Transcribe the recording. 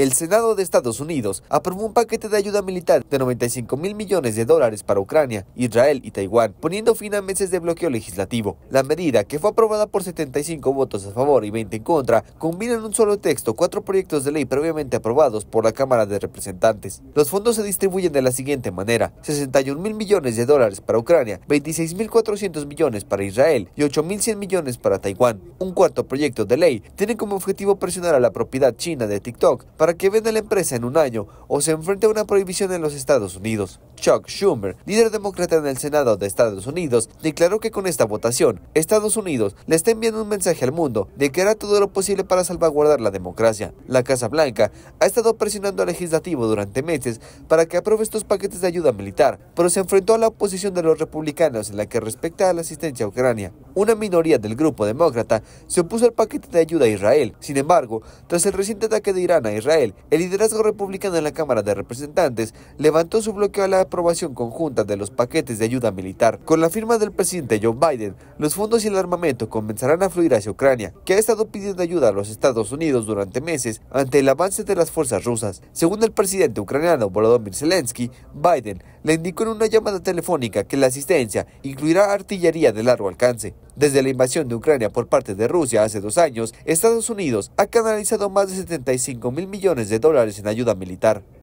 El Senado de Estados Unidos aprobó un paquete de ayuda militar de 95 mil millones de dólares para Ucrania, Israel y Taiwán, poniendo fin a meses de bloqueo legislativo. La medida, que fue aprobada por 75 votos a favor y 20 en contra, combina en un solo texto cuatro proyectos de ley previamente aprobados por la Cámara de Representantes. Los fondos se distribuyen de la siguiente manera: 61 mil millones de dólares para Ucrania, 26.400 millones para Israel y 8 millones para Taiwán. Un cuarto proyecto de ley tiene como objetivo presionar a la propiedad china de TikTok para para que venda la empresa en un año o se enfrente a una prohibición en los Estados Unidos. Chuck Schumer, líder demócrata en el Senado de Estados Unidos, declaró que con esta votación, Estados Unidos le está enviando un mensaje al mundo de que hará todo lo posible para salvaguardar la democracia. La Casa Blanca ha estado presionando al legislativo durante meses para que apruebe estos paquetes de ayuda militar, pero se enfrentó a la oposición de los republicanos en la que respecta a la asistencia a Ucrania. Una minoría del grupo demócrata se opuso al paquete de ayuda a Israel. Sin embargo, tras el reciente ataque de Irán a Israel, el liderazgo republicano en la Cámara de Representantes levantó su bloqueo a la aprobación conjunta de los paquetes de ayuda militar. Con la firma del presidente Joe Biden, los fondos y el armamento comenzarán a fluir hacia Ucrania, que ha estado pidiendo ayuda a los Estados Unidos durante meses ante el avance de las fuerzas rusas. Según el presidente ucraniano Volodymyr Zelensky, Biden le indicó en una llamada telefónica que la asistencia incluirá artillería de largo alcance. Desde la invasión de Ucrania por parte de Rusia hace dos años, Estados Unidos ha canalizado más de 75 mil millones de dólares en ayuda militar.